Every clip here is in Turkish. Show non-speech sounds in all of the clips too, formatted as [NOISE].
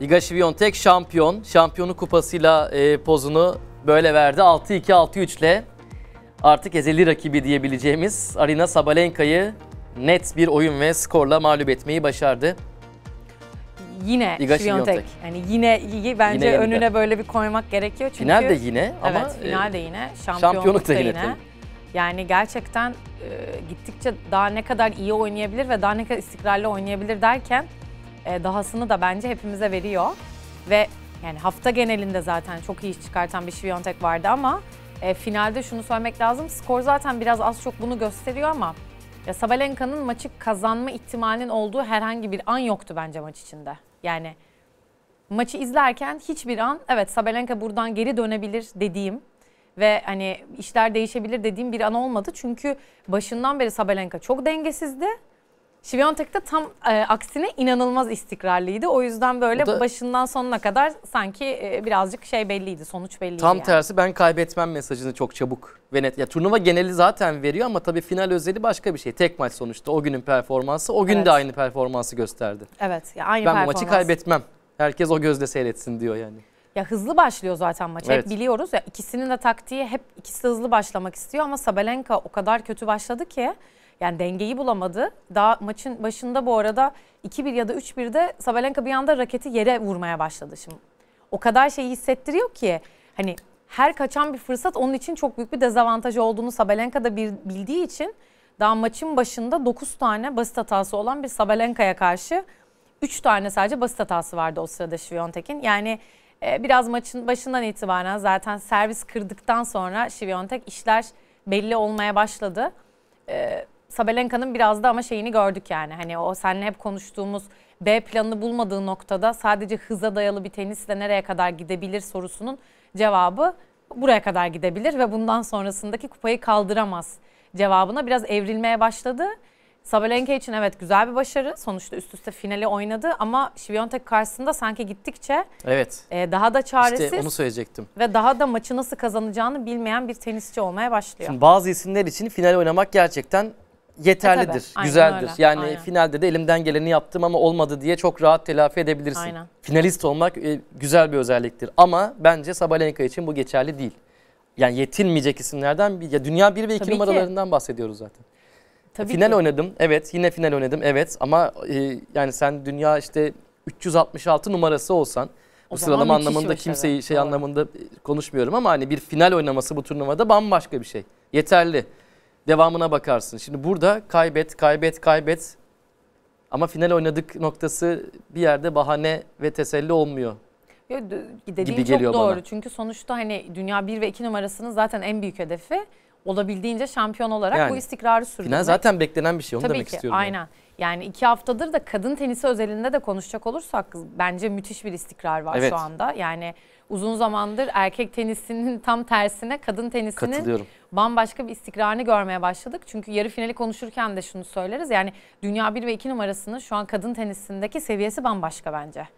Higashi Biontech şampiyon. Şampiyonu kupasıyla e, pozunu böyle verdi. 6-2, 6-3 ile artık ezeli rakibi diyebileceğimiz Arina Sabalenka'yı net bir oyun ve skorla mağlup etmeyi başardı. Yine Higashi Biontech. Yani yine bence yine önüne yeniden. böyle bir koymak gerekiyor. Çünkü, final de yine ama evet, final de yine. Şampiyonluk, şampiyonluk da yine. yine. Yani gerçekten e, gittikçe daha ne kadar iyi oynayabilir ve daha ne kadar istikrarlı oynayabilir derken e, dahasını da bence hepimize veriyor. Ve yani hafta genelinde zaten çok iyi iş çıkartan bir Şiviyontek vardı ama e, finalde şunu söylemek lazım. Skor zaten biraz az çok bunu gösteriyor ama ya Sabalenka'nın maçı kazanma ihtimalinin olduğu herhangi bir an yoktu bence maç içinde. Yani maçı izlerken hiçbir an evet Sabalenka buradan geri dönebilir dediğim ve hani işler değişebilir dediğim bir an olmadı. Çünkü başından beri Sabalenka çok dengesizdi Şiviyontek'te tam e, aksine inanılmaz istikrarlıydı. O yüzden böyle o da, başından sonuna kadar sanki e, birazcık şey belliydi, sonuç belliydi. Tam yani. tersi ben kaybetmem mesajını çok çabuk ve net. Ya turnuva geneli zaten veriyor ama tabii final özeli başka bir şey. Tek maç sonuçta o günün performansı, o gün evet. de aynı performansı gösterdi. Evet, ya aynı ben performans. Ben maçı kaybetmem. Herkes o gözle seyretsin diyor yani. Ya hızlı başlıyor zaten maç. Evet. Hep biliyoruz ya ikisinin de taktiği hep ikisi hızlı başlamak istiyor ama Sabalenka o kadar kötü başladı ki yani dengeyi bulamadı. Daha maçın başında bu arada 2-1 ya da 3-1'de Sabalenka bir anda raketi yere vurmaya başladı şimdi. O kadar şeyi hissettiriyor ki hani her kaçan bir fırsat onun için çok büyük bir dezavantaj olduğunu Sabalenka da bir, bildiği için daha maçın başında 9 tane basit hatası olan bir Sabalenka'ya karşı 3 tane sadece basit hatası vardı o sırada Şiviyontek'in. Yani e, biraz maçın başından itibaren zaten servis kırdıktan sonra Şiviyontek işler belli olmaya başladı. E, Sabalenka'nın biraz da ama şeyini gördük yani. Hani o seninle hep konuştuğumuz B planını bulmadığı noktada sadece hıza dayalı bir tenisle nereye kadar gidebilir sorusunun cevabı buraya kadar gidebilir ve bundan sonrasındaki kupayı kaldıramaz cevabına biraz evrilmeye başladı. Sabalenka için evet güzel bir başarı. Sonuçta üst üste finali oynadı ama Şiviyontek karşısında sanki gittikçe evet. E, daha da çaresiz. İşte onu söyleyecektim. Ve daha da maçı nasıl kazanacağını bilmeyen bir tenisçi olmaya başlıyor. Şimdi bazı isimler için final oynamak gerçekten yeterlidir, e, tabii, güzeldir. Öyle, yani aynen. finalde de elimden geleni yaptım ama olmadı diye çok rahat telafi edebilirsin. Aynen. Finalist olmak e, güzel bir özelliktir ama bence Sabalenka için bu geçerli değil. Yani yetinmeyecek isimlerden bir, ya dünya 1 ve 2 numaralarından ki. bahsediyoruz zaten. E, tabii final ki. oynadım. Evet, yine final oynadım. Evet ama e, yani sen dünya işte 366 numarası olsan o bu sıralama anlamında kimseyi şey anlamında e, konuşmuyorum ama hani bir final oynaması bu turnuvada bambaşka bir şey. Yeterli devamına bakarsın. Şimdi burada kaybet, kaybet, kaybet ama final oynadık noktası bir yerde bahane ve teselli olmuyor. Ya, dediğin gibi çok doğru bana. çünkü sonuçta hani dünya 1 ve 2 numarasının zaten en büyük hedefi olabildiğince şampiyon olarak yani, bu istikrarı sürdürmek. Final zaten beklenen bir şey onu Tabii demek ki, istiyorum. Tabii ki aynen. Yani. Yani iki haftadır da kadın tenisi özelinde de konuşacak olursak bence müthiş bir istikrar var evet. şu anda. Yani uzun zamandır erkek tenisinin [LAUGHS] tam tersine kadın tenisinin bambaşka bir istikrarını görmeye başladık. Çünkü yarı finali konuşurken de şunu söyleriz. Yani dünya 1 ve 2 numarasının şu an kadın tenisindeki seviyesi bambaşka bence.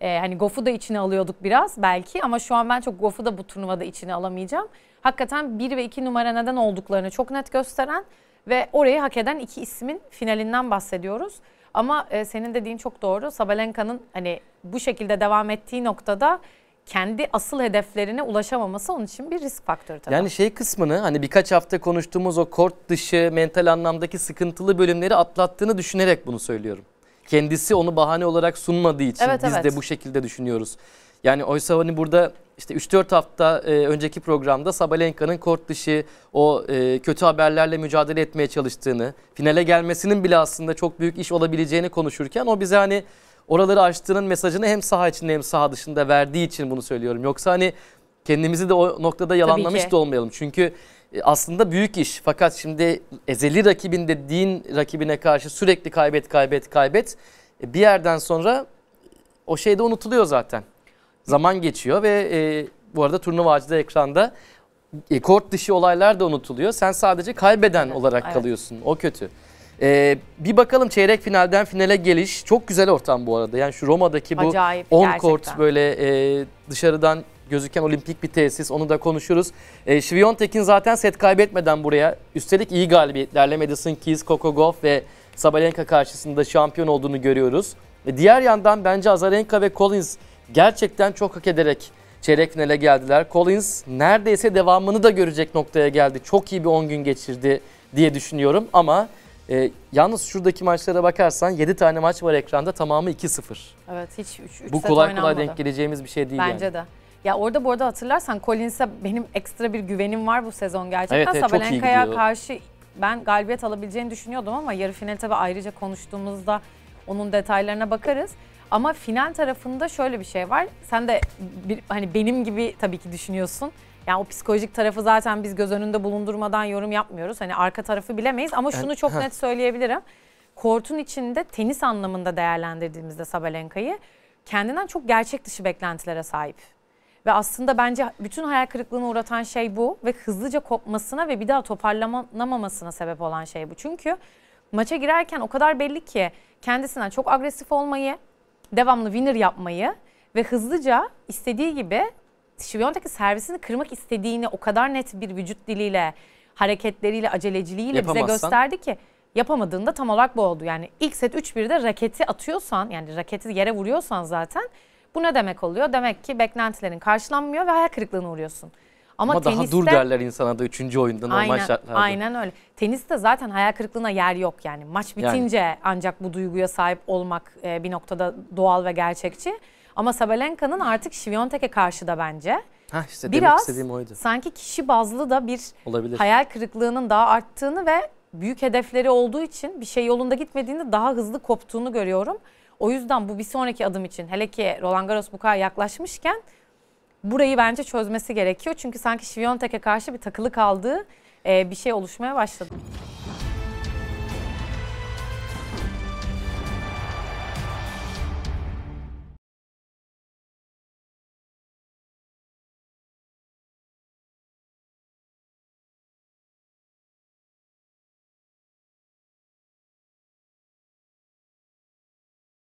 Ee, hani Goff'u da içine alıyorduk biraz belki ama şu an ben çok Goff'u da bu turnuvada içine alamayacağım. Hakikaten 1 ve 2 numara neden olduklarını çok net gösteren ve orayı hak eden iki ismin finalinden bahsediyoruz. Ama e, senin dediğin çok doğru. Sabalenka'nın hani bu şekilde devam ettiği noktada kendi asıl hedeflerine ulaşamaması onun için bir risk faktörü tabii. Yani şey kısmını hani birkaç hafta konuştuğumuz o kort dışı mental anlamdaki sıkıntılı bölümleri atlattığını düşünerek bunu söylüyorum. Kendisi onu bahane olarak sunmadığı için evet, biz evet. de bu şekilde düşünüyoruz. Yani oysa hani burada işte 3-4 hafta e, önceki programda Sabalenka'nın kort dışı o e, kötü haberlerle mücadele etmeye çalıştığını, finale gelmesinin bile aslında çok büyük iş olabileceğini konuşurken o bize hani oraları açtığının mesajını hem saha içinde hem saha dışında verdiği için bunu söylüyorum. Yoksa hani kendimizi de o noktada yalanlamış da olmayalım. Çünkü e, aslında büyük iş. Fakat şimdi ezeli rakibin dediğin rakibine karşı sürekli kaybet kaybet kaybet. E, bir yerden sonra o şey de unutuluyor zaten. Zaman geçiyor ve e, bu arada turnuva acıda ekranda e, kort dışı olaylar da unutuluyor. Sen sadece kaybeden evet, olarak evet. kalıyorsun. O kötü. Ee, bir bakalım çeyrek finalden finale geliş. Çok güzel ortam bu arada. Yani şu Roma'daki bu Acayip, 10 kort böyle e, dışarıdan gözüken olimpik bir tesis. Onu da konuşuruz. E, Şiviyontek'in zaten set kaybetmeden buraya üstelik iyi galibiyetlerle Madison Keys, Coco Gauff ve Sabalenka karşısında şampiyon olduğunu görüyoruz. E, diğer yandan bence Azarenka ve Collins gerçekten çok hak ederek çeyrek finale geldiler. Collins neredeyse devamını da görecek noktaya geldi. Çok iyi bir 10 gün geçirdi diye düşünüyorum ama e, yalnız şuradaki maçlara bakarsan 7 tane maç var ekranda tamamı 2-0. Evet hiç 3 set Bu kolay oynanmadı. kolay denk geleceğimiz bir şey değil Bence yani. de. Ya orada bu arada hatırlarsan Collins'e benim ekstra bir güvenim var bu sezon gerçekten. Evet, evet, Sabalenka'ya karşı ben galibiyet alabileceğini düşünüyordum ama yarı final tabii ayrıca konuştuğumuzda onun detaylarına bakarız. Ama final tarafında şöyle bir şey var. Sen de bir, hani benim gibi tabii ki düşünüyorsun. Yani o psikolojik tarafı zaten biz göz önünde bulundurmadan yorum yapmıyoruz. Hani arka tarafı bilemeyiz ama şunu çok net söyleyebilirim. Kortun içinde tenis anlamında değerlendirdiğimizde Sabalenka'yı kendinden çok gerçek dışı beklentilere sahip. Ve aslında bence bütün hayal kırıklığına uğratan şey bu ve hızlıca kopmasına ve bir daha toparlanamamasına sebep olan şey bu. Çünkü maça girerken o kadar belli ki kendisinden çok agresif olmayı, devamlı winner yapmayı ve hızlıca istediği gibi Şiviyontek'in servisini kırmak istediğini o kadar net bir vücut diliyle, hareketleriyle, aceleciliğiyle bize gösterdi ki yapamadığında tam olarak bu oldu. Yani ilk set 3-1'de raketi atıyorsan yani raketi yere vuruyorsan zaten bu ne demek oluyor? Demek ki beklentilerin karşılanmıyor ve hayal kırıklığına uğruyorsun. Ama, Ama teniste, daha dur derler insana da üçüncü oyunda normal aynen, şartlarda. Aynen öyle. Teniste zaten hayal kırıklığına yer yok yani. Maç bitince yani. ancak bu duyguya sahip olmak e, bir noktada doğal ve gerçekçi. Ama Sabalenka'nın artık Şiviyontek'e karşı da bence Heh işte biraz demek oydu. sanki kişi bazlı da bir Olabilir. hayal kırıklığının daha arttığını ve büyük hedefleri olduğu için bir şey yolunda gitmediğinde daha hızlı koptuğunu görüyorum. O yüzden bu bir sonraki adım için hele ki Roland Garros bu kadar yaklaşmışken burayı bence çözmesi gerekiyor. Çünkü sanki Şiviyontek'e karşı bir takılı kaldığı e, bir şey oluşmaya başladı.